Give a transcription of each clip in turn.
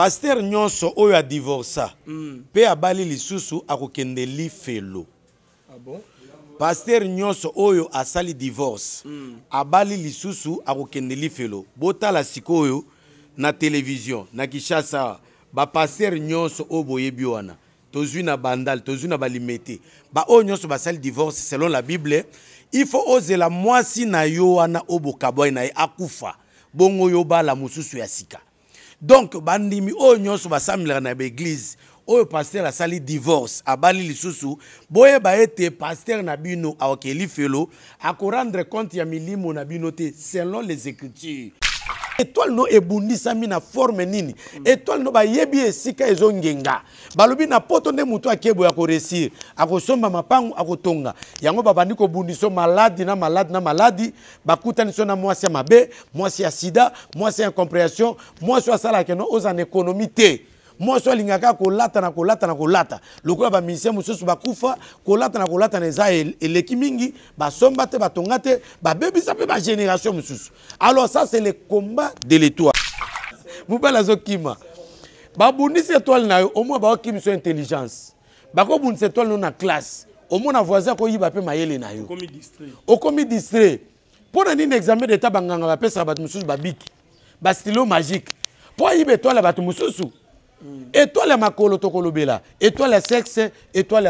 paster nyonso oyo adivorsa mpe hmm. mm. abali lisusu akokende lifelo ah bon? paster nyonso oyo asali divorce mm. abali lisusu akokende lifelo botala sikoyo na televizio na kinshasa bapaster nyonso oyo boyebi wana tozwi na bandale tozwi na balimete baoyo nyonso basali divorce selon la bible ifo ozela mwasi na yo wana oyo bokabwai na ye akufa bongo yo bala mosusu ya sika donc bandimi oyo nyonso basamelaka na baeglize oyo paster asali divorce abali lisusu boyeba ete paster na bino akeli felo akorendre compte ya milimo na bino te selon les écritures étoile no ebundisami na forme nini étoile no bayebi esika ezongenga balobi na poto nde motu akie boye akoresir akosomba mapangu akotonga yango babandi kobundiso maladi na maladi na maladi bakutaniso na mwasi ya mabe mwasi ya sida mwasi ya incompréhension mwasi oyo asalaka no oza na ekonomi te mwasi alingaka kolatana kolatana kolata lokola bamisien mosusu bakufa kolatana kolatana eza eleki mingi basomba te batonga te babebisa mpe bagénération mosusu alors ça c'est le combat de l'étoile mobali azokima babundisi étoile na yo omoi baokimisa intelligence bakobundisa étoile no na classe omona voisin akoyiba mpe mayele na yo okomi distrait mpo na nini examen d'état banganga bapesaka bato mosusu babiki bastilo magique mpo ayiba étoile ya bato mosusu Et toi ya makolo tokolobela et toi sexe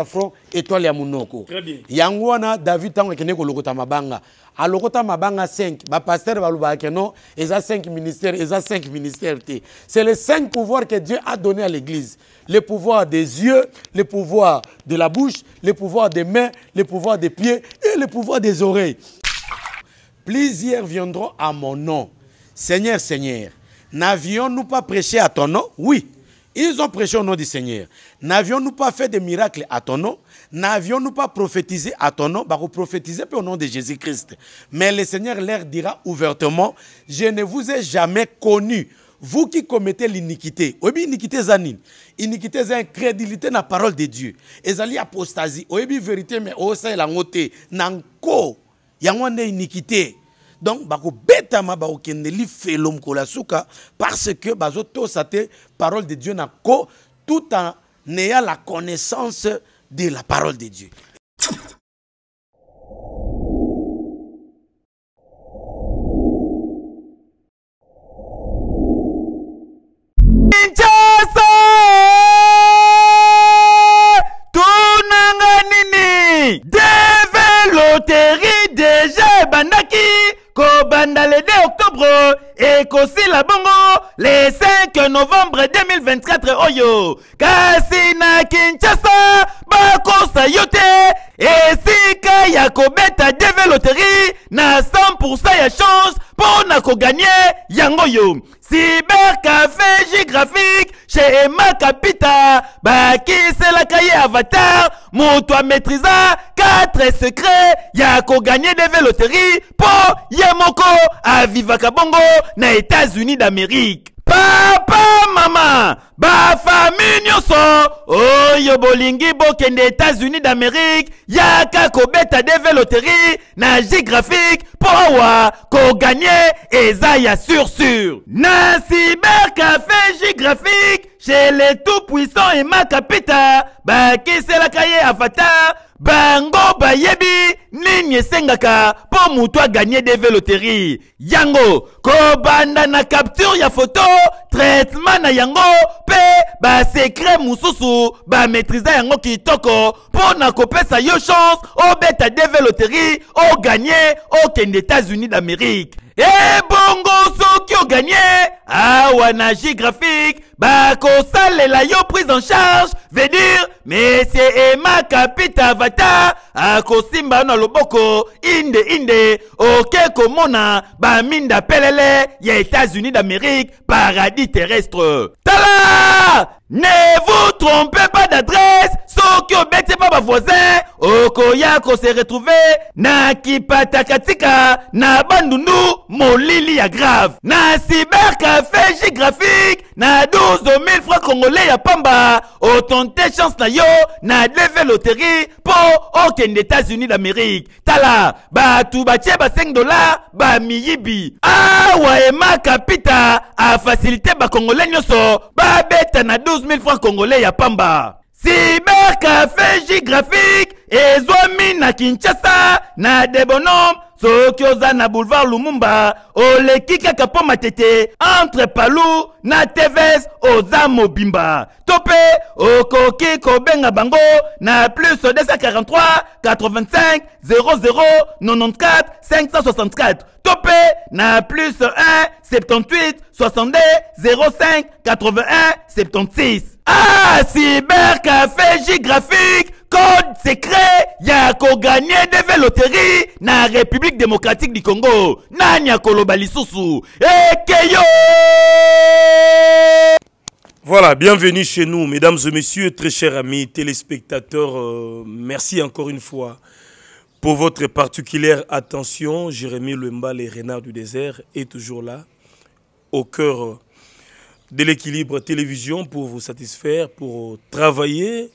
fronts, et front les y monoko bien. Yangwana david ntango akende lokota mabanga alokota mabanga 5 bapaster balobaka no eza 5 ministère eza 5 ministères. ministères. c'est les cinq pouvoirs que dieu a donné à l'église le pouvoir des yeux le pouvoir de la bouche le pouvoir des mains le pouvoir des pieds et le pouvoir des oreilles plusieurs viendront à mon nom seigneur seigneur n'avions-nous pas prêché à ton nom oui ils ont prêché au nom du Seigneur. N'avions-nous pas fait des miracles à ton nom N'avions-nous pas prophétisé à ton nom bah, prophétisez au nom de Jésus-Christ. Mais le Seigneur leur dira ouvertement, je ne vous ai jamais connu. Vous qui commettez l'iniquité, oyebi iniquité zanin, iniquité l'incrédulité incrédulité la parole de Dieu. Ezali apostasie, vérité mais la oh, nanko une iniquité donc bakobetama ne ne pas ya suka parce que la parole de dieu na ko tout en ayant la connaissance de la parole de dieu la bongo le 5 novembre 2024 oyo kasi na kinshasa Bako Sayote et si ya kobeta dv loterie na 100% ya chance pour na gagner yango yo cybercafe graphique chez bah, qui c'est la cahier avatar montre-toi maîtrisa Quatre secrets ya gagner des véloteries, po Yemoko, moko à bongo na états-unis d'amérique papa mama Oh, nyonso oyo bolingi bokende états-unis d'amérique yaka beta deve loterie na géographique powa, ko gagner, eza ya sur, na café graphique chez les tout-puissants et ma capita. Bah, la à afata bango yebi, nini sengaka, pour moutoua gagner des véloteries, yango kobanda na capture ya photo, traitement na yango pe bah, secret mususu bah maîtriser yango toko, pour na sa yo chance obeta au gagner, au kende etats-unis d'amérique eh, gagné, à oganye awa na sale la yo prise en charge venir mais ema Emma vata akosimba s'imba na loboko inde inde oke komona baminda pelele ya états-unis d'amérique paradis terrestre tala ne vous trompez pas d'adresse okoki obeti mpa bavoisin okoya se retrouve na katika na bandundu molili ya grave na café graphique, na 000 francs congolais ya pamba otonte chance na yo na leve loterie pour okende états-unis d'amérique tala tu tu ba 5 dollars bamiyibi awa ema kapita congolais nyoso Ba bete na 000 francs congolais ya pamba Cybercafé et ezwami na kinshasa na debonom Sokyoza na boulevard lumumba Ole Kika kapo matete entre Palou na teves, oza mobimba au kokiko okoki bango na plus 243 85 00 94 564 Topé, na plus 1 78 62 05 81 76 ah, cybercafé géographique, code secret ya gagné des véloteries, na république démocratique du congo nani et eh ekeyo Voilà, bienvenue chez nous, mesdames et messieurs, très chers amis téléspectateurs. Euh, merci encore une fois pour votre particulière attention. Jérémy Lemba, les Renard du désert, est toujours là, au cœur euh, de l'équilibre télévision pour vous satisfaire, pour travailler.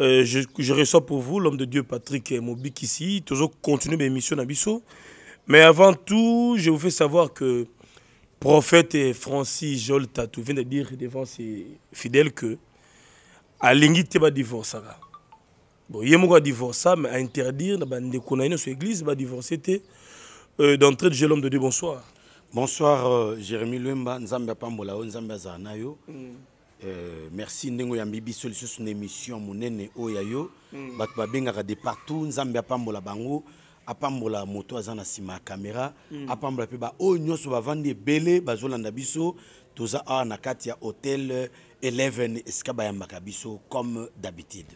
Euh, je, reçois pour vous l'homme de Dieu Patrick Mobik ici, toujours continuer mes missions à Bissau. Mais avant tout, je vous fais savoir que prophète Francis Jol Tatou vient de dire devant ses fidèles que Alingi Teba divorcera. Bon, il y a divorce, mais à interdire, dans l'église, il va divorcer. Euh, d'entrée de l'homme de Dieu, bonsoir bonsoir euh, Luemba. Nzambia nzambe Nzambia Zanayo. nzambe mm. euh, merci ndenge oyambi Mbibi lisusu une émission monene Oyayo. Mm. Bat Babenga de partout nzambe apambola bango apambola moto Azana Sima nsima kamera mm. apambola mpe Onyo nyonso Bele, Bazola bazolanda toza A na kati ya hotel euh, eleven Escaba bayambaka makabiso comme d'habitude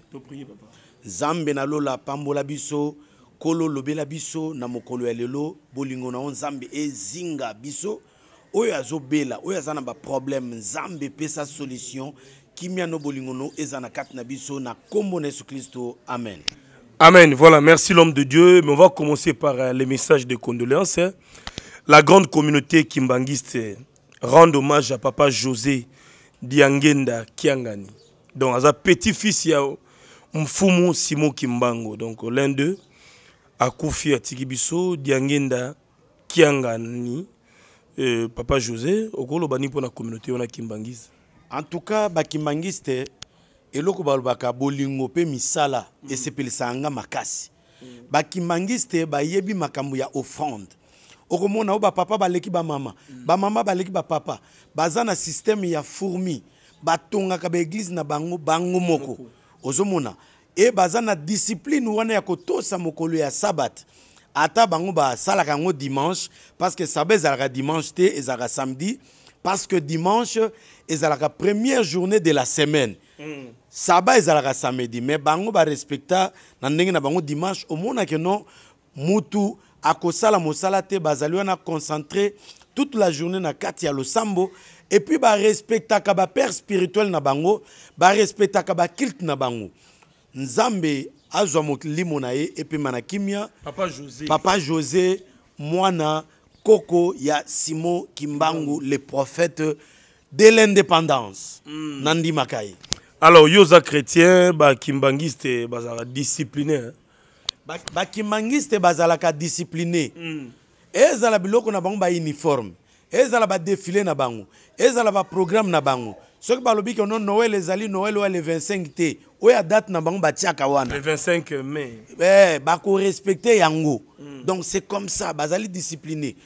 nzambe nalola pambola biso kolo lobela biso na mokolo ya lelo bolingo na yo nzambe ezinga biso oyo azobela oyo aza na baproblème nzambe epesa solution kimia no bolingo no eza na kati na biso na nkombo na yesu klisto amen amen voilà merci l'homme de dieu mais on va commencer par euh, les messages de condoléance hein. la grande communauté kimbangiste rend hommage à papa josé diangenda kiangani donc aza petit-fils ya mfumu simo kimbango donc l'un d'eux akufi atiki biso diangenda kianga ni euh, papa josé okoloba nini mpo na communauté wana kimbangise en tout cas bakimbangiste eloko balobaka bolingo mpe misala mm. esepelisaka nga makasi mm. bakimbangiste bayebi makambo ya offrande okomona oyo bapapa baleki bamama mm. bamama baleki bapapa baza na systeme ya fourmi batongaka baeglize na bango bango moko ozomona mm. et baza discipline wana ya sa mokolo ya sabbat. ata bango basalaka yango dimanche parce que sabbat ezalaka dimanche te zara samedi parce que dimanche ezalaka première journée de la semaine mm. saba ezalaka samedi mais bango respecta na ndenge na bango dimanche omonake non mutu akosala mosala te bazali wana concentré toute la journée na katia lo sambo et puis ba respecta ba père spirituel na bango respecta ba bakilte na bango nzambe azwa molimo na ye epema na kimia papa josé, papa josé mwana koko ya simon kimbangu le prophète de l'indépendance mm. na ndimaka ye alors yo oza chrétien bakimbangiste bazalaka discipliné bakimbangiste bazalaka discipliné mm. ezala biloko na bango bauniforme ezala badefile na bango ezala baprogramme na bango soki balobi Noël noel Ali noel oyo le 25 te oyo date na bango batiaka Kawana. le 25 mai eh, bakorespecte yango mm. donc c'est comme ça bazali discipliné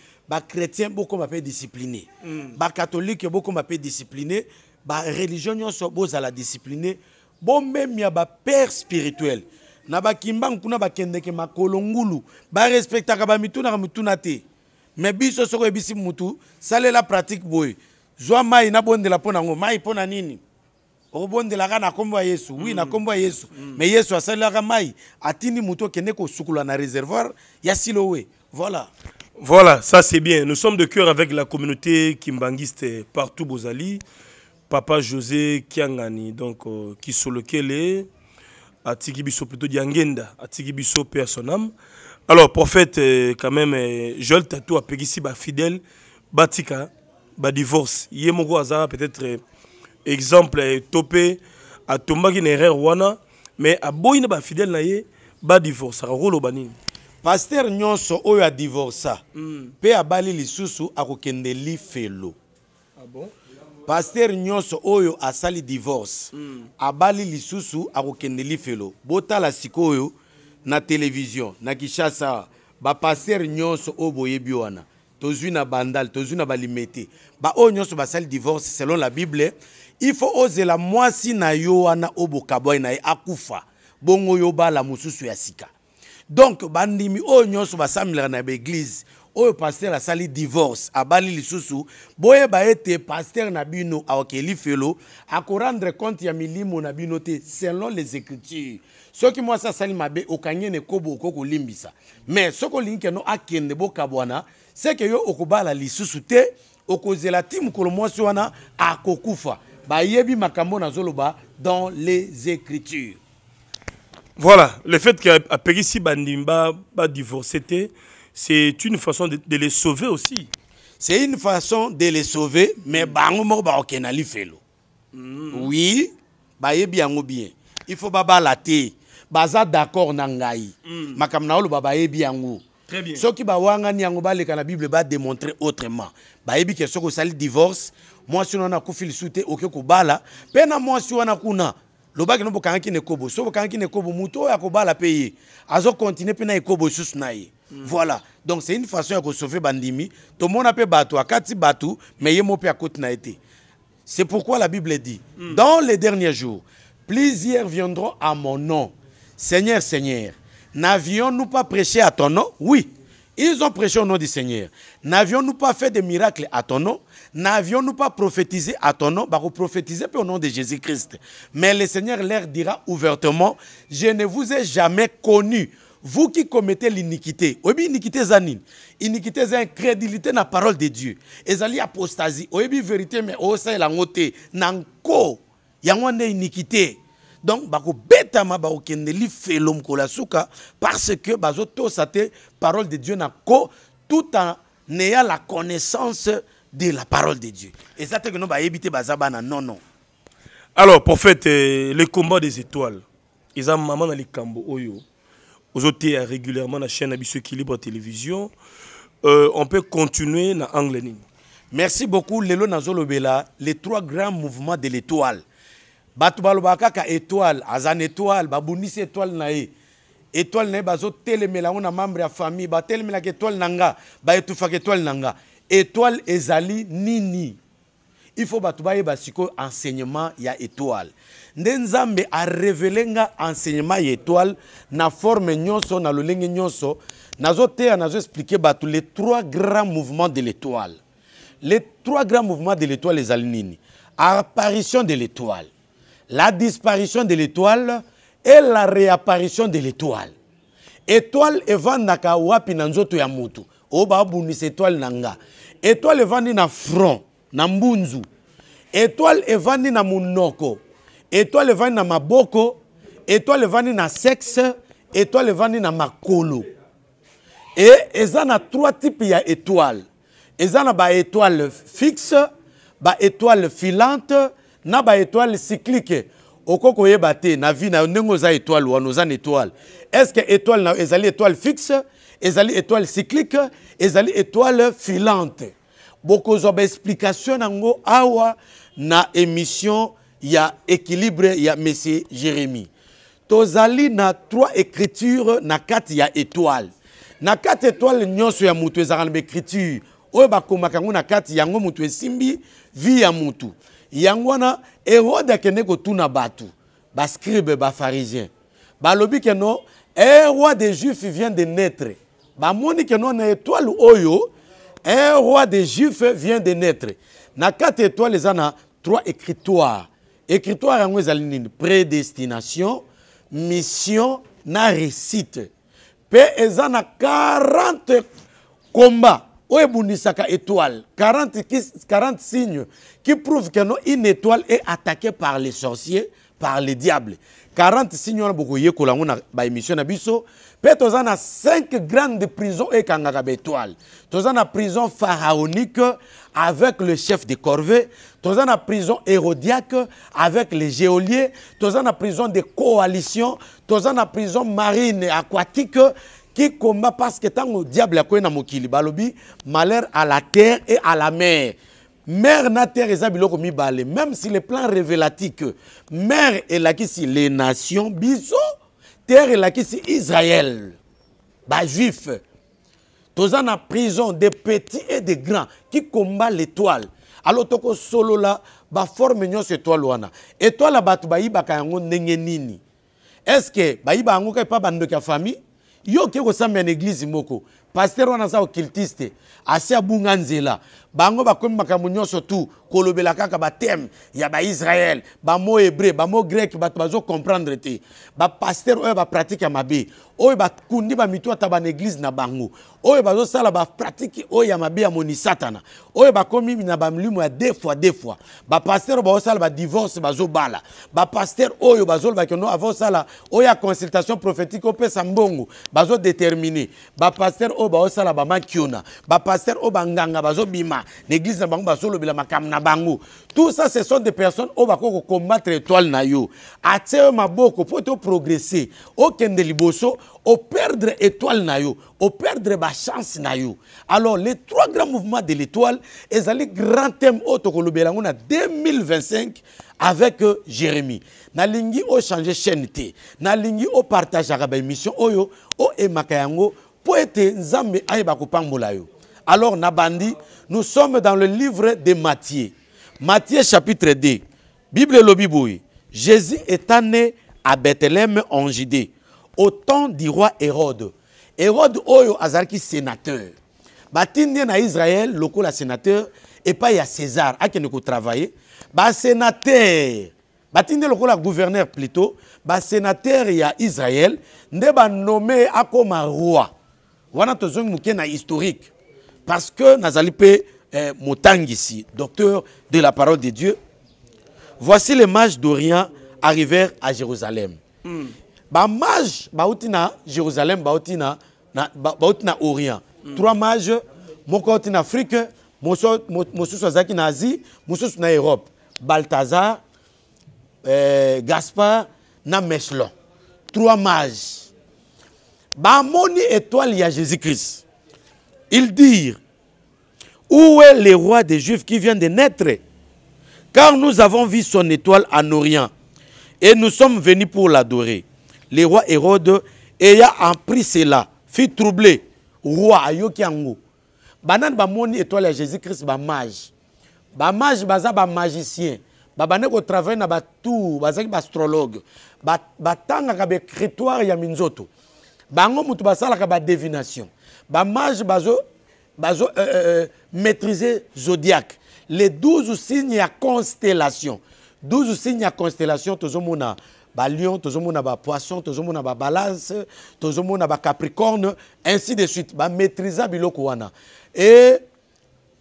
chrétien bokoma mpe discipliné mm. catholique bokoma mpe discipliné religion so nyonso la discipliné même y'a ba père spirituel na kimbang kuna bakendeke Ba ngulu ka ba mituna te Mais biso soko oyebisi mutu la pratique boy zwa mai bonde pona ngo mai mpo au nini okobondelaka la gana ya yesu wi na nkombo mm. ya yesu mm. mais yesu asalelaka mai muto kene ko sukula na réservoir ya silowe voilà Voilà, ça c'est bien. Nous sommes de cœur avec la communauté kimbangiste partout Bozali. Papa José Kiangani, donc euh, qui sont lequel Atiki Biso plutôt Diangenda, Atiki Biso Personam. Alors, prophète, euh, quand même, euh, Joel Tatou a ba fidèle, Batika, badivorce ye moko azalaka peut-être eh, exemple eh, to mpe atombaki na erreur wana mais aboyi na bafidèle na ye badivorceaka koloba nini paster nyonso oyo adivorsa mpe hmm. abali lisusu akokende lifelo ah paster nyonso oyo asali divorce hmm. abali lisusu akokende lifelo botala sikoyo na televizio na kinshasa bapaster nyonso oyo boyebi wana tozwi na bandale tozwi na balime divorce selon la bible ifo la mwasi na yo wana obokabwai na akufa bongo yo bala mususu ya sika donc bandimi oyo nyonso basamelaka na o pasteur a sali divorce abali lisusu ba ete pasteur na bino okeli felo rendre compte ya milimo na bino te selon les écritures qui mwasi sali mabe okanye ne kobo limbi limbisa. mais soki olingi no akende bokabwana que yo okobala lisusu te okozela ti mokolo mwasi wana akokufa bayebi makambo nazoloba dans les écritures voilà le fait qu'apekisi bandimba badivorce te c'est une façon de, de les sauver aussi c'est une façon de les sauver mais bango moko bakokenda lifelo hmm. oui bayebi yango bien il faut babala te baza d'accord na ngai mm. makambo naoloba bayebi yango Très bien. Ceux qui bawanga ni baleka la Bible va démontrer autrement. Ba que ceux qui sali divorce, moi si on a souté le soute ok kubala, pena moi si on a kuna. lobaki nobo kangi ne kobo so kangi ne kobo muto ya bala payer azo continuer pena ekobo susu na hmm. voilà donc c'est une façon à ko sauver bandimi to mona pe bato akati batu, mais ye mo pe akoti na été c'est pourquoi la bible dit hmm. dans les derniers jours plusieurs viendront à mon nom seigneur seigneur N'avions-nous pas prêché à ton nom Oui. Ils ont prêché au nom du Seigneur. N'avions-nous pas fait des miracles à ton nom N'avions-nous pas prophétisé à ton nom bah, prophétiser au nom de Jésus-Christ. Mais le Seigneur leur dira ouvertement, je ne vous ai jamais connu. Vous qui commettez l'iniquité, une iniquité Zanin? iniquité crédibilité incrédulité la parole de Dieu. Ezali apostasie, une vérité mais oh, il y a une iniquité donc bako que bako kendeli fait mkola suka parce que bazo to sate parole de Dieu na ko tout en ayant la connaissance de la parole de Dieu. Et ça, c'est que nous allons éviter Bazabana. Non, non. Alors, prophète, eh, le combat des étoiles, ils ont maman dans les cambo Oyo. Aujourd'hui, régulièrement la chaîne Abysso Équilibre Télévision. Euh, on peut continuer dans l'anglais. Merci beaucoup, Lelo Nazolobela, les trois grands mouvements de l'étoile. Batu balubaka ka étoile aza na étoile babundisi étoile na ye étoile na ye bazotelemela yango na membre ya famille batelemelaka étoile na nga baetufaka étoile na étoile ezali nini il faut batu baye basiko enseignement ya étoile Ndenzambe a arevele nga enseignement ya étoile na forme nyonso na lolenge nyonso zo expliquer batu les trois grands mouvements de l'étoile les trois grands mouvements de l'étoile ezali nini apparition de l'étoile la disparition de l'étoile et la réapparition de l'étoile étoile evandaka wapi na nzoto ya motu oyo babundisa étoile na nga étoile evandi na front na mbunzu étoile evandi na monoko étoile evandi na maboko étoile evandi na sexe étoile evandi na makolo e eza na trois types ya étoile eza na baétoile fixe baétoile filante na étoile cyclique okoko yebate na vie na ndengo za étoile wana oza étoile est ce que étoile na ezali étoile fixe ezali étoile cyclique ezali étoile filante zobe explication nango awa na émission ya équilibre ya monsieur jérémie tozali na trois écritures na quatre ya étoile na quatre étoile nyonso ya mutu ezalaka na baécriture oyo bakomaka na quatre yango mutu esimbi vie ya mutu yango wana herode akende kotuna bato ba bafarisien balobi keno un roi des juifs vient de naître bamoni keno na étoile oyo un roi des juifs vient de naître na quatre étoiles ana trois écritoires écritoire yango ezali nini prédestination mission na récite pe ezana 40 combats étoile, 40, 40 signes qui prouvent que étoile est attaquée par les sorciers, par les diables. 40 signes, on a beaucoup yekola, on émission na biso. Pe y a 5 grandes prisons et une étoile. y a prison pharaonique avec le chef des corvées. y a prison hérodiaque avec les géoliers. y a prison des coalitions. y a prison marine et aquatique qui combat parce que tant que diable a na mokili balobi malheur à la terre et à la mer mère na terre eza biloko mibale même si le plan révélatique mère si les nations biso terre si israël juifs toza en prison des petits et des grands qui combat l'étoile alors tokosolola baforme cette étoile wana étoile est là. ka yango ndenge nini est ce que bayibaka yango ka pa bande ka famille yo oke kosambela na eglize moko paster wana aza ocultiste asi abunga nzela bango bakomi makambo nyonso tu kolobela kaka bateme ya baisraele bamo hebre bamo greke bato bazokomprendre te bapaster oyo bapratike ya mabe oyo bakundi bamito ata église na bango oyo bazosala bapratike oyo ya mabe ya moni satana oyo bakomi na bamilimo ya de fois de fois bapaster ba bazosala badivorce bazobala bapaster oyo bazolobaki no ava osala oyo ya consultation prophétique opesa mbongo bazodetermine bapaster oyo bazosala bamakiona bapaster oyo banganga bazobima bima. Église na bango bazolobela makambo na bango tout ça ce sont des personnes oyo bakoki combattre étoile na yo atie yo maboko mpo te oprogresse okende liboso au perdre étoile na yo perdre ma na yo alors les trois grands mouvements de l'étoile ezali grand thème oyo tokolobela 2025 avec euh, jérémie nalingi changer chaîne te nalingi la mission oyo o yango pour être nzambe ayeba kopambola yo alors nabandi nous sommes dans le livre de matthieu matthieu chapitre 2 bible lobi boye jésus est né à bethléem en judée au temps du roi Hérode. Hérode Oyo Azarki sénateur. y à Israël, local la sénateur, et pas César, à qui nous travailler. Bah sénateur, le local gouverneur plutôt, le sénateur et Israël, ne nommé à comme roi. Wana tozong mukena historique. Parce que Nazalipe eh, Motang ici, docteur de la parole de Dieu, voici les mages d'Orient arrivèrent à Jérusalem. Hmm bamage y jérusalem bautina na, orient mm. trois mages. moko suis en afrique je suis en asie suis en europe Balthazar, eh, gaspard na meslon trois mages. Il étoile a jésus christ ils dirent où est le roi des juifs qui vient de naître car nous avons vu son étoile en orient et nous sommes venus pour l'adorer le roi Hérode ayant appris cela, fut troublé. Roi Ayokiango. Banane bamoni étoile Jésus-Christ bamage. mage. Ba mage baza ba magicien. Ba travaille na ba tout, bazaki ba astrologue. batanga ka écritoire ya minzoto. Bango mutu basala ka divination. Ba bazo bazo euh, euh, euh, maîtriser zodiaque. Les douze signes à constellation. Douze signes à constellation monde mona lion, tozomona ba poisson, tozomona ba balance, tozomona ba capricorne, ainsi de suite. Ba maîtrisa biloko wana. Et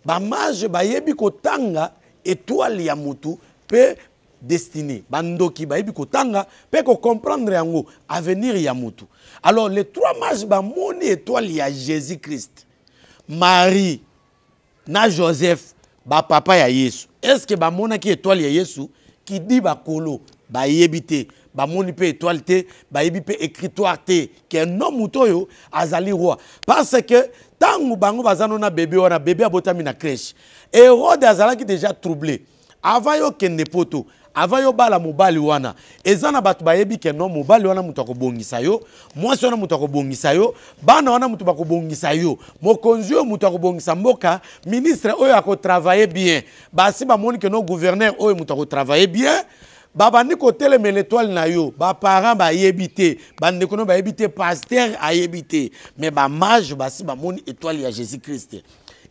ba mage ba yebi kotanga étoile ya mutu pe destiné. Ba ndoki ba yebi kotanga pe ko comprendre yango avenir ya mutu. Alors les trois mages ba moni étoile ya Jésus-Christ. Marie na Joseph ba papa ya Yesu. Est-ce que ba mona ki étoile ya Yesu qui dit ba kolo ba yebite, moni pe étoile te yibi pe écritoire te ke no moto azali roi parce que ntango bango baza no na bébé wana bébé abotami na crèche hérode qui déjà troublé avant yo ne poto avant yobala mobali wana ezana na ba yibi ke no mobali wana moto akobongisa yo mwasi wana moto akobongisa yo bana wana moto bakobongisa yo mokonzi oyo moto akobongisa mboka ministre oyo travailler bien basi moni ke no gouverneur oyo moto travailler bien babandi kotelemela étoile na yo baparent bayebi te bandeko no bayebi te paster ayebi te me bamage basi bamoni étoile ya jésus christ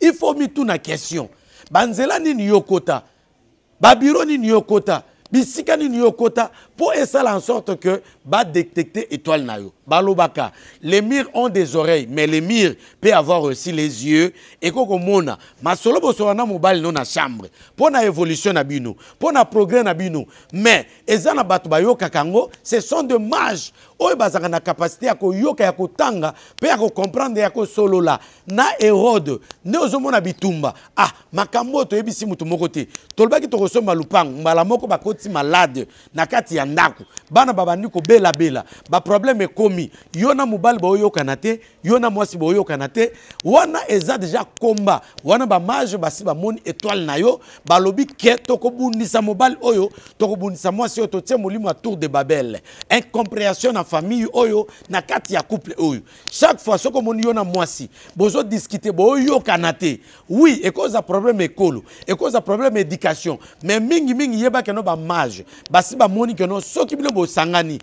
il faut mituna question banzela nini yokota babiro nini yokota bisika nini yokota pour esala en sorte que ba détecter étoile nayo balobaka les mires ont des oreilles mais les mires peut avoir aussi les yeux et koko mona masolo solo na mobile non na chambre pour na évolution na bino pour na progrès na bino mais ezana bato bayo kakango ce sont de mages oy bazanga na capacité ya koyoka ya kotanga mpe ya kocomprendre ya la na hérode nde ozomona bitumba ah makambo ebisi toyebisi moto moko te malamoko tokosomba lupango mbala moko bakoti malade na kati ya ndaku bana babandi Bela ba problème yo komi Yona boyokana boyo Kanate, Yona mwasi boyo Kanate, wana eza deja komba wana bamage basi bamoni étoile na yo balobi ke bunisa mobal oyo tokobundisa mwasi oyo totie molimo limwa tour de babel incompréhension na famille oyo na kati ya couple oyo chaque fois soki omoni yona na bozo discuter boyo kanate oui ekozala problème ekolo ekozala problème éducation mais no ba mage. basi moni donc soki bino bosangani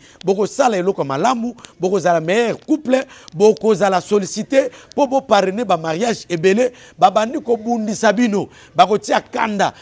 sala eloko malamu bokozala mère couple bokozala sollicité mpo ba mariage ebele babandi kobundisa bino tia kanda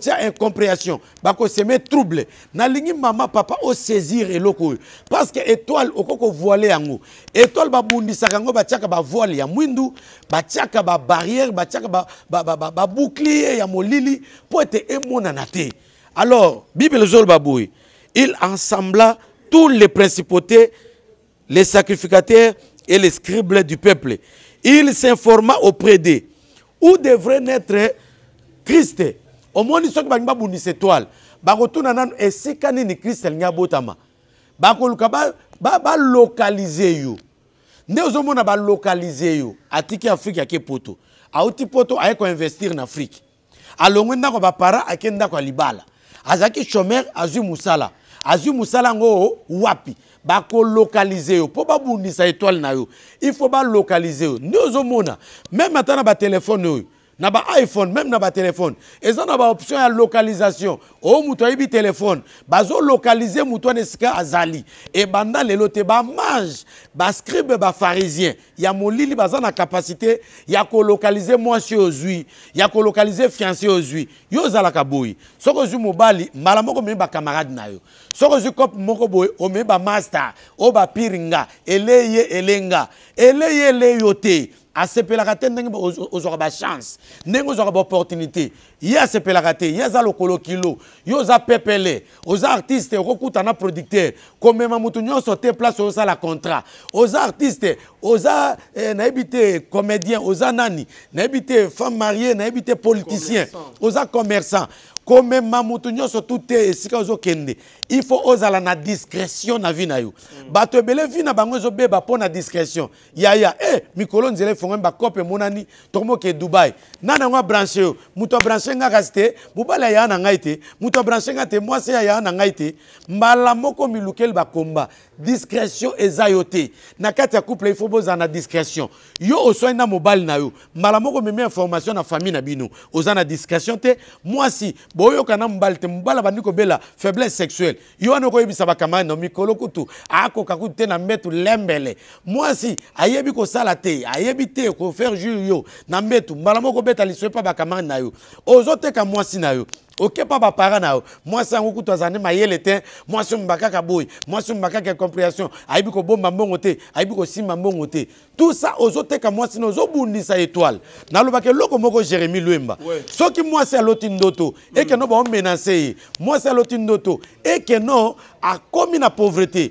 tia incompréhension semer trouble nalingi mama papa saisir eloko parce que étoile okoki voiler yango étoile babundisaka yango ba voile ya mwindu ba babarrière ba barrière ba, ba, ba, ya molili mpo ete poete te alors bible ezoloba boye il ensembla tous les principautés, les sacrificataires et les scribes du peuple. Il s'informa auprès d'eux. Où devrait naître Christ Au moins, il y a une étoile bakotuna nanu esika nini Il alingi abotama bakoluka balokalize ba, ba yo nde Il balokalize yo atiki afrike ake poto auti poto aye koinvestir na afrike alongwe ndako Il libala azaki qui azwi musala. azwi mosala yango wapi bakolokalize yo mpo babundisa etwale na yo ifo balokalize yo nde ozomona meme ata na batelefone oyo na iphone même téléphone Et eza na option à localisation oyo oh, bi téléphone bazo localiser moto wana ska azali et ba bah, mange. ba scribe ba pharisien. ya molili baza na capacité ya kolokalize moi oyo ozui. ya ko ozui. fiancé ozwi yo la kaboui Soko ozwi mobali mala moko omemi na yo Soko zu kop moko me ba master, o ba piringa, eleye elenga eleye le yote a te ndenge ozwaka bachance Il y a ye asepelaka te eu kilo yo il y a des okokuta na producteur komema motu a je place la contrat aux artistes, aux habités, eh, comédiens, comédien oza femmes mariées, habités, femme marie nayebi commerçants. Comme même commerçant il faut la na discrétion na vie na yo bato ebele vie na bango na discrétion yaya eh, mikolo ba kope monani tomo ke dubai Nana nga branché yo moto branché. nga kasi te mobali na nga te Muto branché nga te mwasi ya na ngai te mbala moko milukeli ba discrétion eza yo te na kati ya couple il faut na discrétion yo oswani na mobile na yo mbala moko omemi information na famille na bino oza na discrétion te mwasi si. kana mbal, te mbala bandiko bela faiblesse sexuelle lembele ye wana okoyebisa bakamani na mikolo kutu akoka kutu te na mbetu lembele mwasi ayebi kosala te ayebi te kofaire jure yo na mbetu mbala moko obeta liso epa bakamani na yo ozoteka mwasi na yo okepa baparent na yo mwasi yango kutu aza nde mayele te mwasi omeba kaka boye mwasi omeba kaka ya compréhension ayebi kobomba mbongo te ayebi kosimba mbongo te tout ça ozoteka mwasi na ozobundisa étoile nalobaka eloko moko jérémi lwemba soki mwasi aloti ndoto ekeno mm. baomenase ye eh. mwasi aloti ndoto ekeno akomi na pauvreté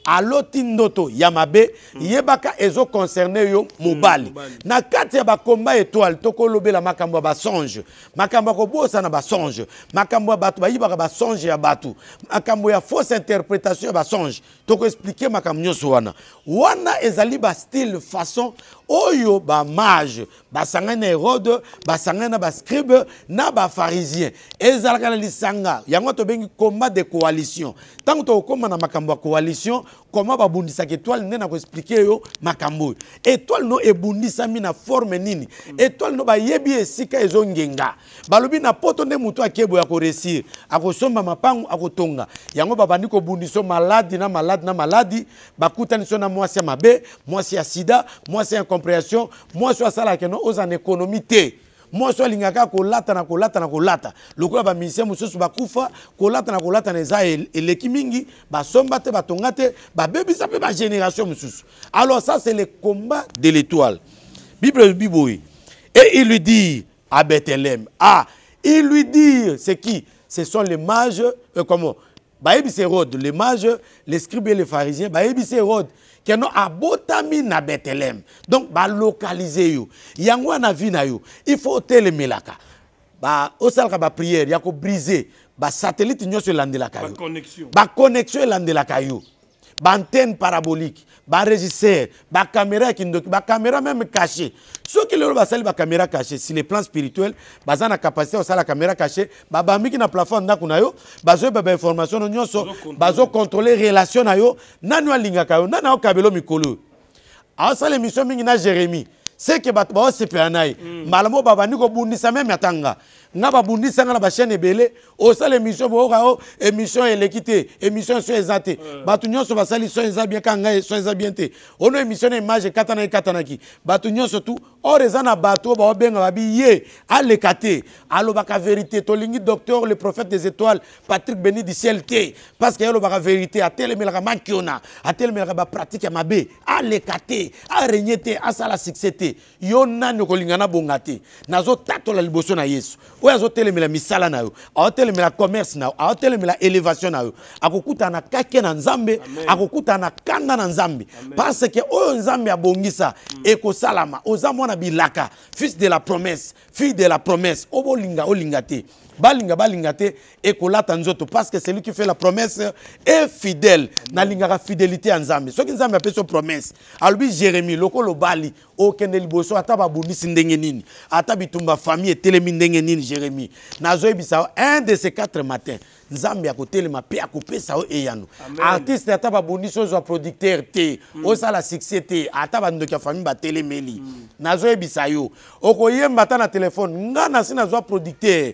aloti Yamabe, Yamabe, hmm. yebaka ezo concerné yo hmm, mobali na kati ya bakomba étoile tokolobela makambo ba songe makambo na kobosana songe makambo ya batu bayibaka songe ya batu. makambo ya fausse interprétation ya Toko expliquer wana wana ezali style façon oyo mage ba na hérode basangani na scribe, na pharisien. ezalaka na lisanga yango bengi combat de coalition to toko na makambo coalition comment babundisaka étoile nde na koexplike yo makambo oyo étoile no ebundisami na forme nini étoile no bayebi esika ezongenga balobi na poto nde motu akeboya koresir akosomba mapangu akotonga yango babandi kobundiso maladi na maladi na maladi bakutaniso na mwasi ya mabe mwasi ya sida mwasi ya comprehension mwasi oyo asalaka no oza na ekonomi te mwasi alingaka na kolatana kolata lokola bamisie mosusu bakufa kolatana kolatana eza eleki mingi basomba te batonga te pe ba génération mususu alors ça c'est le combat de l'étoile bible elobi et il lui dit à bethléem ah il lui dit c'est qui ce sont les mages euh, comment bayebisi rod les mages les scribes et les pharisiens bayebisi rod keno abotami na Bethléem donc localiser yo yango wana vi na yo il faut otelemelaka osalaka baprière ya kobrise basatellite connexion, elandelaka yo la caillou. Ba antenne parabolique caméra caméra, qui, ba caméra même caché va la caméra cachée, si les plans spirituels ont na capacité faire la caméra caché la na plafond ba yo ba information no nyonso contrôler relation na yo linga yo kabelo mikolo les ont mingi na jérémie ba ba ni meme atanga nga babundisanga na chaîne ebele sale émission booka o émission et l'équité, émission so Ba te so nyonso basali so eza bien ka ngai so eza bien te ono émission katana image katana et bato nyonso tu or eza na bato benga baobenga babi ye aleka ba alobaka vérité lingi docteur le prophète des étoiles patrick béni du ciel te parce que ye alobaka vérité à makiona atelemelaka bapratike ya à a te aregne à asala succès te yo nous okolinga bongate nazo tato la liboso na yesu oyo azotelemela misala na yo aotelemela commerce na yo aotelemela élévation na yo akokutana kake na nzambe akokutana kanda na nzambe parce ke oyo nzambe abongisa mm. ekosalama oza mwana bilaka fils de la promesse fille de la promesse obolinga olinga te balinga balinga te ekolata nzoto parce que celui qui fait la promesse est fidèle nalingaka fidélité ya nzambe soki nzambe apesi yo promesse alobi jérémi lokolo bali okende liboso ata babundisi ndenge nini ata bitumba famille etelemi ndenge nini jérémi nazoyebisa yo un de ces quatre matins nzambe akotelema mpe akopesa yo eyano artiste ata babundisi ozwa producteur te mm. osala succès te ata bandoki ya famille batelemeli mm. nazoyebisa yo okoyemba ata na telefone nga na se nazwa producteur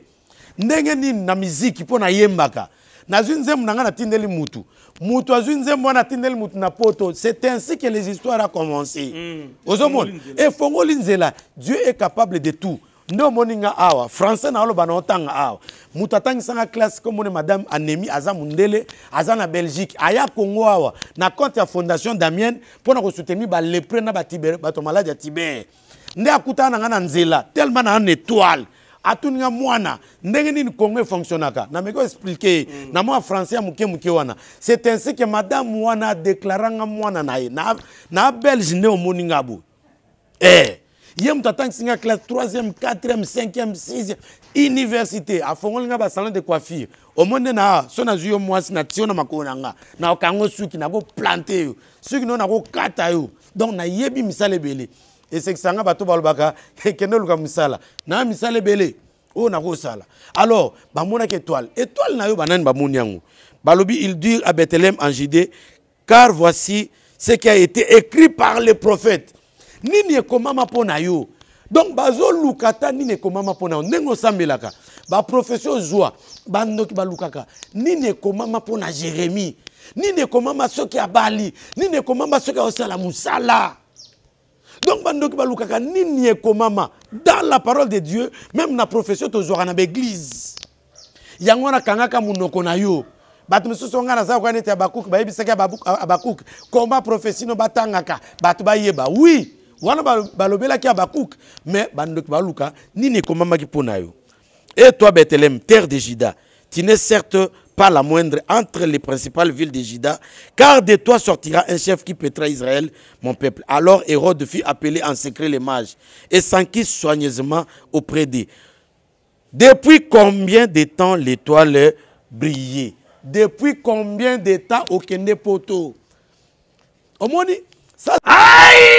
ndenge nini na miziki mpo nayembaka nazwi nzembo na ngai natindeli mutu mutu azunze nzembo tindeli mutu na poto c'est ainsi que les histoires a commencé hmm. ozomone e efongoli nzela dieu est capable de tout nde moninga awa français naoloba na otanga awa mutu moto atangisanga classe komone madame anemi aza mundele aza na belgique aya congo awa na compte ya fondation damienne lepre na ba tibere ba to malade ya tibere nde akutana na ngai na nzela tellement na an étoile atuni nga mwana ndenge nini congo efonctionnaka nameki oexplike mm. na mwa francais ya moke moke wana c'est ainsi ke madamu wana adeklaranga mwana na ye na, na belge nde omoni nga boye eh. ye moto atangisi nga classe 3e 4e 5e 6e université afongoli nga basalon de coiffure omoi nde na so nazwi yo mwasi natio na makolo na nga naokango suki nakoplante yo suki no nakokata yo donc nayebi misala ebele esekisanga bato balobaka ekende oluka misala na misala ebele oyo nakosala alors bamonaki étoile étoile na yo banani bamoni yango balobi il dure à bethléem en judée car voici ce qui a été écrit par le prophète nini ekomama mpo na yo donc bazoluka ta nini ekomama mpo na yo ndenge osambelaka baprofesio ozwa bandoki balukaka nini ekomama mpo na jérémie nini ekomama soki abali nini ekomama soki aosala mosala Donc, bandoki balukaka nini ekomama dans la parole de Dieu, même na profession tozwaka na l'église. Yango wana kangaka munoko na yo. bato mosusu ngai naza abakuk neti abakuki ba abakuki koma profesi no batangaka bato yeba. Oui, wana ki abakuki me bandoki baluka nini ekomamaki ki yo e toi betelem terre de juda tu n'es certes pas la moindre, entre les principales villes de Juda, car de toi sortira un chef qui pétra Israël, mon peuple. Alors Hérode fit appeler en secret les mages et s'enquit soigneusement auprès d'eux. Depuis combien de temps l'étoile brillait Depuis combien de temps aucun poteau Omoni, ça... Aïe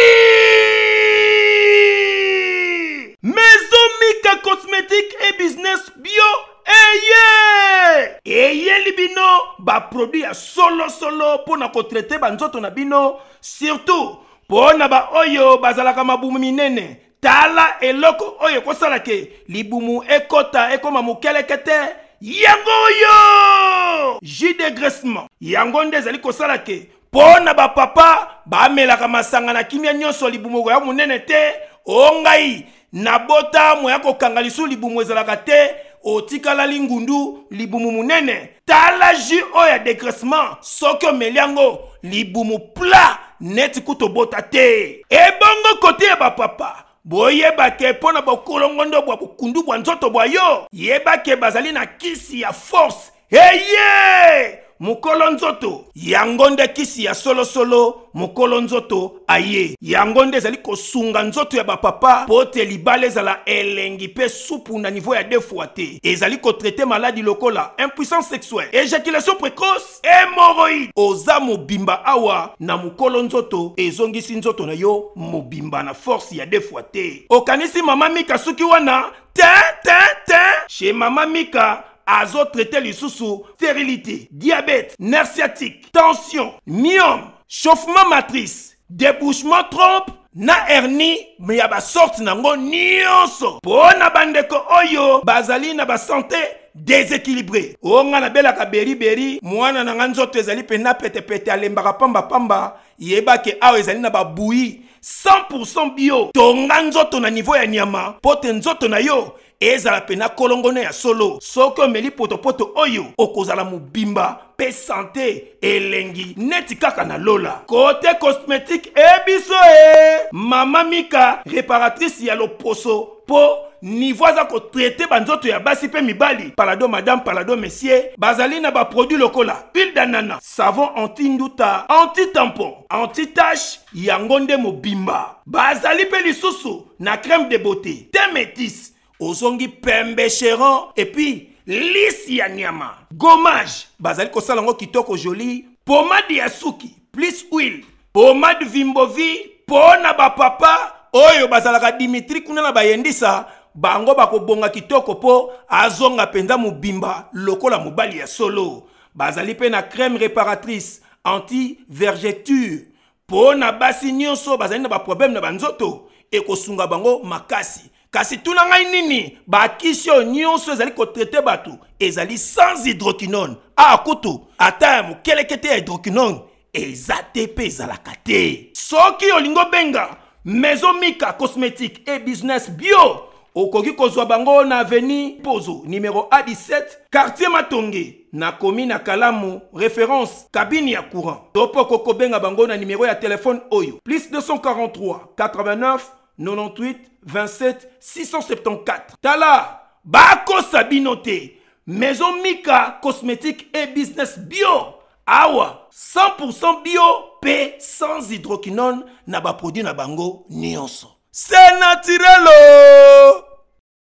Maison Mika Cosmétique et Business Bio eye eyeli bino baproduit ya solosolo mpo na kotraite banzoto na bino surtout mpo na baoyo bazalaka mabumu minene tala eloko oyo ekosala ke libumu ekɔta ekóma mokeleke te yango oyo jus de graissement yango nde ezali kosala ke mpo na bapapa bamelaka masanga na kimia nyonso libumu ya monene te o ngai nabota moya kokanga lisusu libumu ezalaka te otikalali ngundu libumu munene tala jus oyo ya degressement soki omeli yango libumu pla neti kutu obota te ebongo kote ya bapapa boyeba ke mpo na bokolongondo bwa bokundu bwa nzoto bwa yo yeba ke bazali na kisi ya force eye hey, yeah! Mukolonzoto, nzoto yango kisi ya solo solo, nzoto aye Yangonde nde ezali kosunga nzoto ya bapapa mpo te libala elengi pe supu na nivo ya defoi te ezali kotraite maladi lokola impuissance sexuelle éjaculation précoce hémoroïde oza bimba awa na mokolo nzoto sinzoto nzoto na yo mobimba na force ya defoi te okanisi mama mika sukiwana, wana te te te chez mama mika azotraite sou stérilité diabète nerf tension myome chauffement matrice débouchement trompe na hernie me ya sorte nango nyonso mpo na bandeko oyo bazali na santé déséquilibré o nga beri beri. mwana na tezali pe ezali pete petepete alembaka pambapamba yebake awe ezali na babuyi 100% bio tonga to na niveau ya nyama pote nzo na yo ezala pena kolongone ya solo soki meli potopoto oyo okozala mobimba pe sante elengi neti kaka lola kote cosmétique ebiso e mama mika réparatrice ya loposo mpo nivo aza kotraite banzoto ya basi mi bali palado madame palado messier Basali na produit lokola huile danana savon anti-nduta anti-tampon anti-tache yango nde mobimba bazali mpe lisusu na crème de beauté te ozongi pembe et puis lisi ya nyama Gommage. bazali kosala yango kitoko joli pomade ya plus huile pomade vimbovi mpo na papa. oyo bazalaka dimitri kuna na yendisa. bango bakobonga kitoko po, azonga mpenza bimba. lokola mobali ya solo bazali mpe na crème réparatrice anti vergeture mpo na basi nyonso bazali na baproblème na banzoto ekosunga bango makasi kasi tout ngai nini bakisi oyo nyonso ezali traiter batu, ezali sans hydroquinone a ah, kutu à terme kete est hydroquinone eza te kate. kate soki olingo benga maison mika cosmétique et business bio okoki kozwa bango na aveni pozo numéro a17 quartier matongi. na komi na kalamu référence Cabine ya courant Topoko koko benga bango na numéro ya téléphone oyo plus 243 89 98 27 674 tala bako sabinote, maison mika cosmétique et business bio awa 100% bio p sans hydroquinone na produit na bango C'est c'est naturello oh!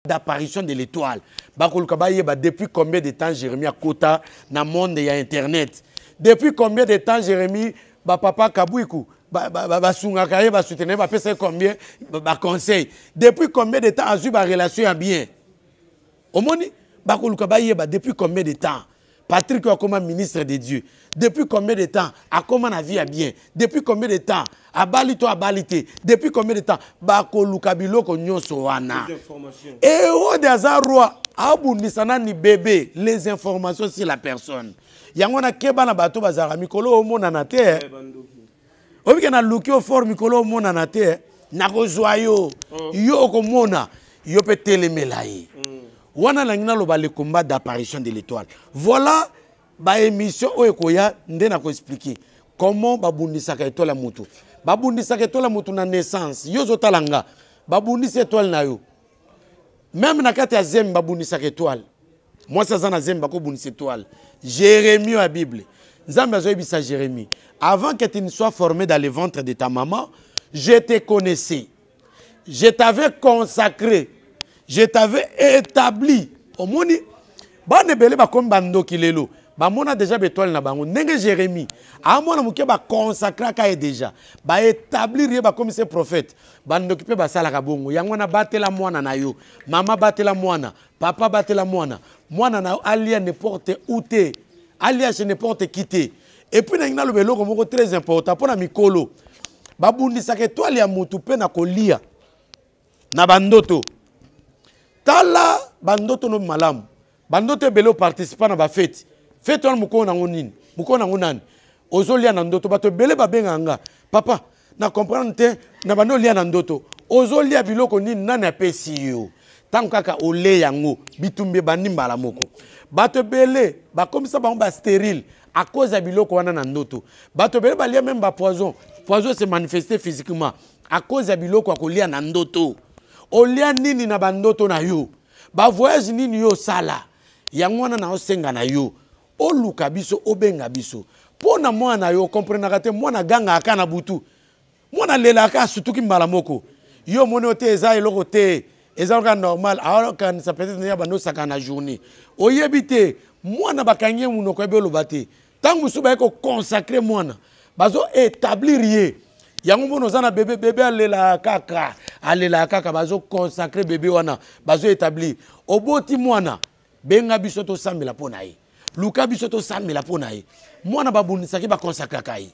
d'apparition de l'étoile bakoluka savez, depuis combien de temps à Kota na monde et ya internet depuis combien de temps Jérémy papa Kabouikou va ye basutene bapesa ye combien conseil. depuis combien de temps azwi relation à bien omoni bakoluka depuis combien de temps Patrick comme ministre de Dieu. Depuis combien de temps a comment la vie à bien. Depuis combien de temps Abali à balité? Depuis combien de temps Bako lukabilo Biloko nyonso wana. Et au désar roi, abundisana ni bébé les informations sur la personne. Yangona keba na bato bazara mikolo na terre. Eh, yo mikolo te qui yo oh. yo mona, yo mm. wana langina le combat d'apparition de l'étoile voilà baémission oyo ekoya nde comment babundisaka étoile ya étoile na naissance yo ozotala nga babundisi étoile na yo Même na kati ya la babundisaka étoile na bible nzambe azoyebisa jérémie avant que tu ne sois formé dans le ventre de ta maman je te connaissais je t'avais consacré je t'avais établi omoni bana ebele bakomi bandoki lelo bamona déjà betwale na bango ndenge jérémie amwana moke bakonsakraka ye déjà baétablir ye bakomisa prophète bandoki mpe basalaka bongo yango wana batela mwana na yo mama batela mwana papa batela mwana mwana na yo ne porte ou alliage ne porte quitté epuis nalingi naloba eloko moko très important mpo na mikolo babundisaka etwale ya motu mpe na kolia na bandoto tala bandoto no malamu bandoto ebele oparticipa na bafeti feti wana mokolo nango nini mokolo nango nani ozolia na ndoto bato ebele babengaka nga papa na comprendre te na bando olia na ndoto ozolia biloko nini nani apesi yo ntango kaka ole yango bitumbi ebandi mbala moko bato ebele bakomisa bango basterile à cause ya biloko wana na ndoto bato ebele balia meme bapoison poison se manifeste physiquement à cause ya biloko ya kolia na ndoto olia nini na bandoto na yo bavoyage nini yo osala yango wana na osenga na yo oluka biso obenga biso mpo na mwana na yo okomprenaka te mwana agangaka na butu mwana alelaka asutuki mbala moko yo omoni yo te eza eloko te eza kaka normal aokanisa peut-être ya bando osaka na journée oyebi te mwana bakangi ye munoko yebi oloba te ntango mosusu baye kokonsacre mwana bazo établir ye yango mpona oza na bebe bebe alelaka kaka alelaka kaka bazokonsacre bebe wana bazoétablir oboti mwana benga biso tosambela mpo na ye luka biso tosambela mpo na ye mwana babundisaki bakonsakraka ye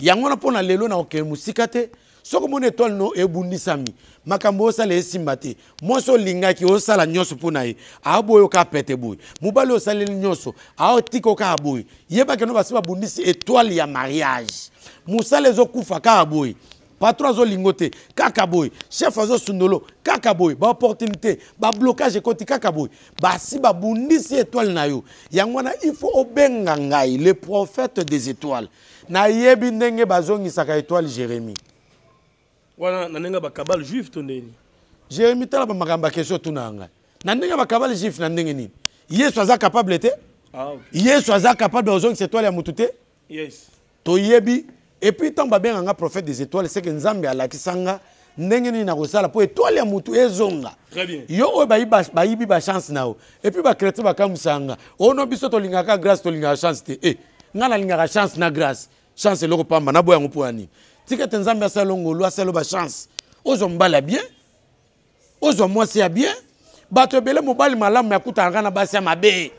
yango wana mpo na lelo na okee mosika te soki omoni etwale no ebundisami makambo osala esimba te mwasi olingaki osala nyonso mpo na ye aboyi oka apete boye mobali osaleli nyonso aotika oka aboye yebaki no basi babundisi etoile ya mariage mosala ezokufa kaka boye patron azolingo te kaka boye chef azosundolo kaka boye baopportunité bablocage ekoti kaka boye basi babundisi étoile na yo yango wana ifo obenga ngai le prophète des étoiles nayebi ndenge bazongisaka étoile jérémie wana na ndenge bakabale juif to ndeni jérémi tala bamakambo ya question tuna ya ngai na ndenge bakabale juif na ndenge nini yesu aza capable te ah, yesu aza capable ozongisa étoile ya motu te toyebi epuis ntango babenganga prophète des étoiles seke nzambe alakisanga ndenge nini na kosala mpo étoile ya motu ezonga yo oyo bayibi bachance na yo epuis bakrétien bakamusanga ono oh biso tolingaka grâce tolingaka chance te e ngai nalingaka chance na grâce chance eloko pamba naboyango mpo ya nini tika ete nzambe asala longolu asala bachance ozwa mobali ya bien ozwa mwasi ya bien bato ebele mobali malamu yakutana nga na basi ya mabe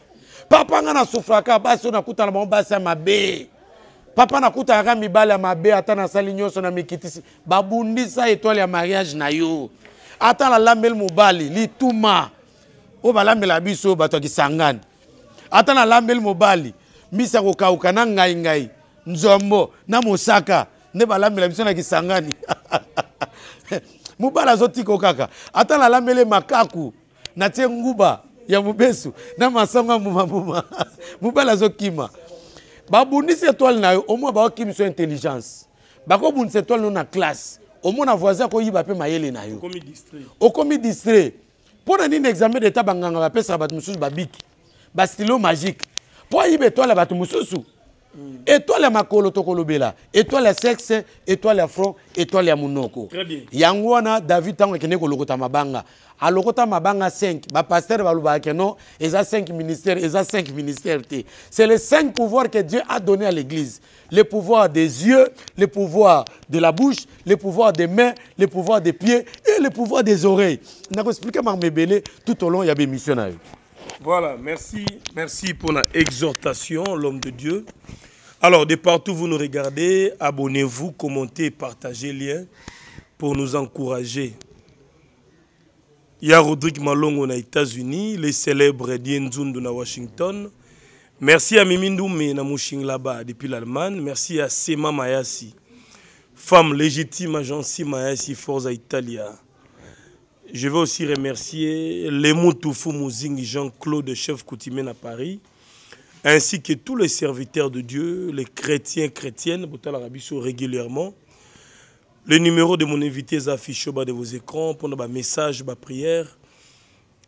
papa nga nasufraka basi oyo nakutana bango basi ya mabe papa nakutanaka mibali ya mabe ata nasali nyonso na mikitisi babundisa etwale ya mariage na yo ata nalambeli mobali lituma oyo balambela biso oyo bato ya kisangani ata nalambeli mobali mbisi ya kokauka na ngai ngai nzombo na mosaka nde balambela biso na kisangani mobala azotiko kaka ata nalambele makaku natie nguba ya mobesu na masango ya mumamuma mobala azokima babundisi étoile na yo omoi baokimiso intelligence bakobundisa étoile no na classe omona voisin akoyiba mpe mayele na yo okomi distrait mpo na nini examen d'état banganga bapesaka bato mosusu babiki bastilo magique mpo ayiba étoile ya bato mosusu Mm. étoile makolo tokolobela étoile toi sexe étoile et front étoile ya Très bien. wana david ntango akende lokota mabanga alokota mabanga 5 pasteur balobaka no eza 5 ministères, eza 5 ministères t. c'est les 5 pouvoirs que dieu a donné à l'église le pouvoir des yeux le pouvoir de la bouche le pouvoir des mains le pouvoir des pieds et le pouvoir des oreilles pas ma ebele tout au long ya bemission voilà, merci, merci pour l'exhortation, l'homme de Dieu. Alors, de partout où vous nous regardez, abonnez-vous, commentez, partagez lien pour nous encourager. Il y a Rodrigue Malongo aux États-Unis, les célèbres Dienzundu na Washington. Merci à Mimindoumé Namouching là-bas depuis l'Allemagne. Merci à Sema Mayasi, femme légitime agence Mayasi Forza Italia. Je veux aussi remercier Lemou Toufou Mouzing Jean-Claude, chef coutumier à Paris, ainsi que tous les serviteurs de Dieu, les chrétiens, chrétiennes, Botal Arabiso régulièrement. Le numéro de mon invité est affiché au bas de vos écrans pour nos messages, ma prière.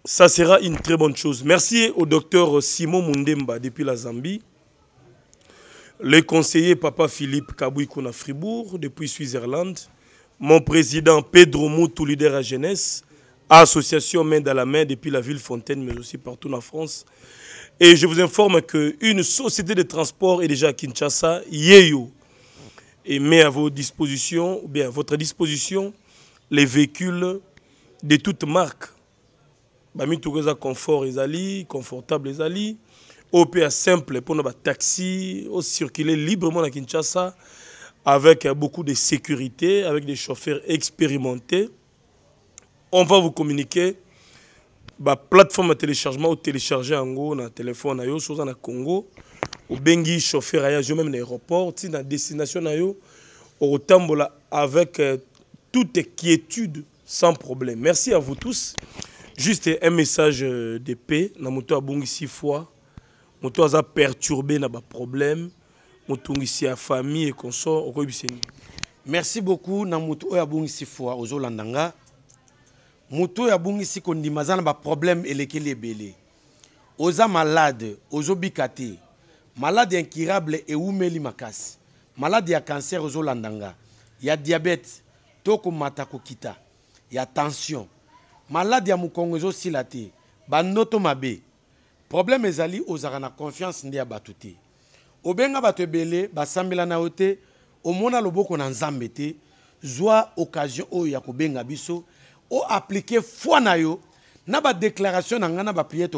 Ça sera une très bonne chose. Merci au docteur Simon Mundemba depuis la Zambie, le conseiller Papa Philippe à Fribourg depuis Suisse-Irlande, mon président Pedro Moutou, leader à jeunesse, association main dans la main depuis la ville Fontaine, mais aussi partout en France. Et je vous informe qu'une société de transport est déjà à Kinshasa, Yeyo, et met à vos dispositions, ou bien à votre disposition, les véhicules de toutes marques. Bamitoukoza confort et confortable les alliés, OPA simple pour nos taxis, circuler librement à Kinshasa, avec beaucoup de sécurité, avec des chauffeurs expérimentés. On va vous communiquer la plateforme de téléchargement ou télécharger en gros dans téléphone ayo sur na Congo au bengi chauffeur aya je même l'aéroport na destination au tambola avec euh, toute quiétude sans problème. Merci à vous tous. Juste un message euh, de paix na moto si six fois moto aza perturbé na ba problème moto ici à famille et consort Merci beaucoup na moto oyo abongi six fois moto oyo abungisi kondima aza na baproblème elekeli ebele oza malade ozobika te malade ya incurable ewumeli makasi malade ya cancer ozolanda nga ya diabete to komata kokita ya tension malade ya mokongo ezosila te bandoto mabe problème ezali ozalaka na confiance nde ya bato te obenga bato ebele basambela na yo te omona loboko na nzambe te zwa occasion oyo ya kobenga biso o appliquer foi na yo na ba déclaration na nga na ba prière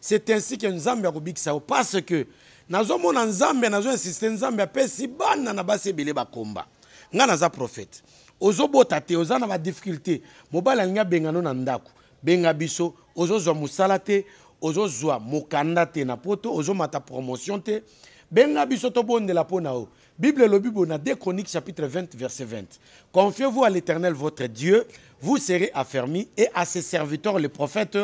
c'est ainsi que nzambe akobikisa yo parce que nazomona nzambe nazo insiste nzambe apesi bana na basi ba komba ngana za prophète ozobota te ozo na difficulté mobala nga bengano na ndaku benga biso ozozwa musalate te ozozwa mokanda te na poto mata promotion te benga biso bonde de la yo bible le bible na 2 Chroniques chapitre 20 verset 20 confiez vous à l'éternel votre dieu vous serez affermis et à ses serviteurs, les prophètes,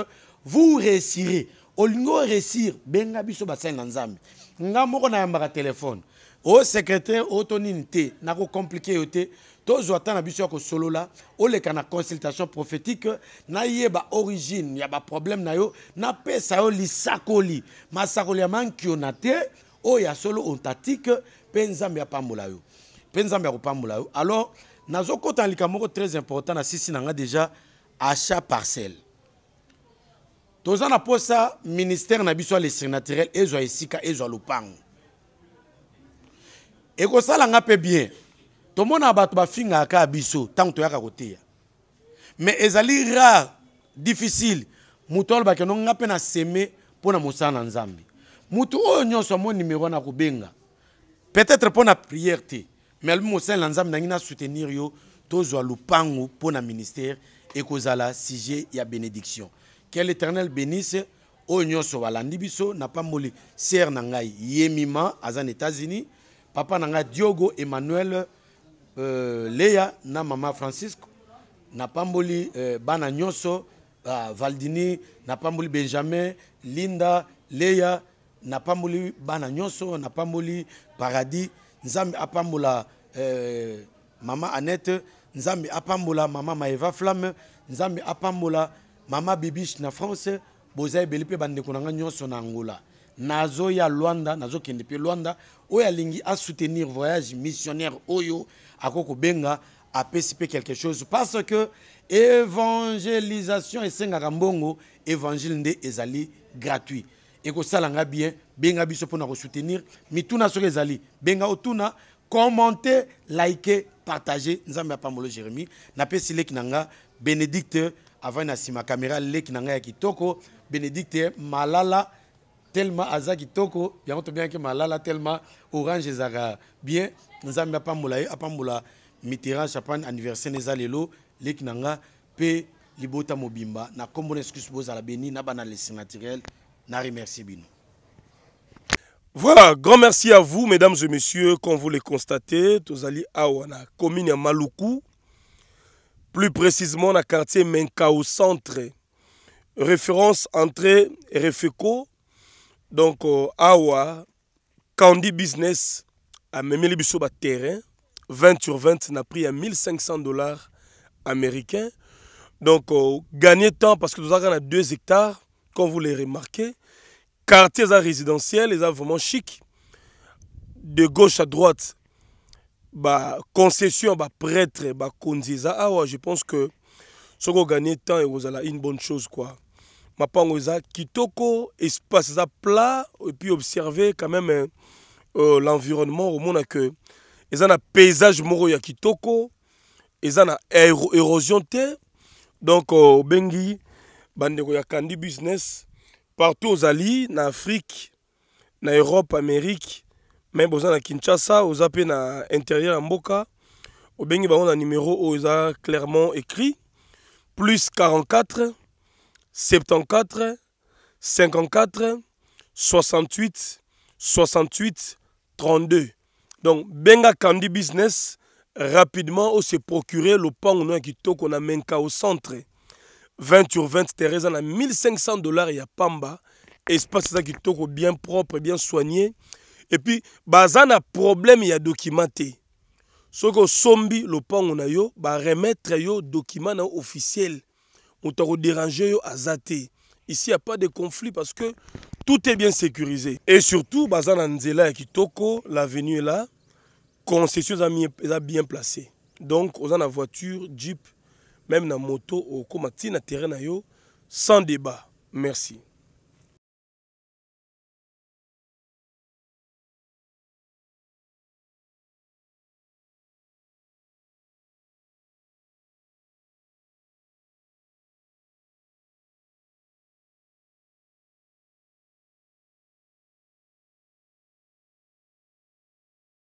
vous réussirez. Olingo réussir, benga biso basen nanzami. Nga moko na yambara téléphone. O secrétaire, o tonini te, nako compliqué Tous Tozo atana biso ko solo la, o le kana consultation prophétique, na ba origine, ba problème na yo, na sa yo li sakoli. Ma sakoli yaman kionate, o ya solo ontatique, pe nzambi ya pambola yo. Pe nzambi ko kupambola yo. Alors, nazokɔta na likambo moko très important na sisi na nga déjà achat parcelle toza na mposa ministère na biso ya lesiri naturel ezwa esika ezwa lopango ekosala nga mpe bien tomona bato bafingaka biso ntango toyaka koteya mais ezali rare difficile moto alobaki yango nga mpe na seme mpo na mosala na nzambe motu oyo nyonso amoi nimero wana kobenga peut-être mpo na priere te mais albi mosala na nzambe nangi yo tozwa lupango pour na ministère ekozala sujet ya bénédiction que l'éternel bénisse oyo nyonso n'a biso ser na yemima azan états-unis papa n'angai diogo emmanuel euh, Léa na mama francisco na euh, bana nyonso uh, valdini napamboli benjamin linda n'a pas napamboli bana nyonso napamboli paradis nzambi apambula euh, mama annette nzambi apambula mama maeva flamme nzambi Apambula, mama bibiche na france bozai belipe mpe bandeko na ngai nyonso na angola nazo lwanda nazokende Luanda. oya lingi a soutenir voyage missionnaire oyo akoki Benga, a participer quelque chose parce que évangélisation singa mbongo évangile nde ezali gratuit ekosalanga bien benga biso na kosoutenir mituna soki ezali benga otuna commenter like partage nzambe pambolo jérémi napesi leki na nga bénédicte avant na caméra leki na ya bénédicte malala telma aza kitoko bien tobengaki malala tellement orange zaga bien nzambe apambola ye apambola mitterrand anniversaire eza leki na nga libota mobimba na kombo na excuse bozala beni na bana merci merci bino voilà grand merci à vous mesdames et messieurs comme vous le constatez allés à na commune à Maloukou. plus précisément le quartier menkao centre référence entrée refeco donc euh, awa Candy business à biso Terrain, 20 sur 20 na pris à 1500 dollars américains donc euh, gagner temps parce que nous avons 2 hectares comme vous les remarquez quartier résidentiels, ils sont vraiment chic de gauche à droite bah, bah prêtre, bah bakonzi ah je pense que qu'on gagne temps a une bonne chose quoi ma qui kitoko espace à plat puis observer quand même hein, euh, l'environnement omona que ont na paysage moro ya kitoko ont na érosion terre donc euh, il y a kandi business partout aux Ali, en afrique en europe amérique même dans à kinshasa aux à intérieur à mboka obengi un numéro oyo clairement écrit plus 44 74 54 68 68 32 donc benga candy business rapidement se procurer le le pan qu'on a au centre 20 sur 20 Teresa a 1500 dollars a pamba espace ça est bien propre bien soigné et puis problèmes il problème a documenté soko sombi lopango na yo ba remettre yo document Ils officiel mutako déranger yo azaté. ici il n'y a pas de conflit parce que tout est bien sécurisé et surtout bazana gens nzela qui kitoko l'avenue est là concession est bien placée donc on a la voiture jeep même la moto au à terrain na sans débat merci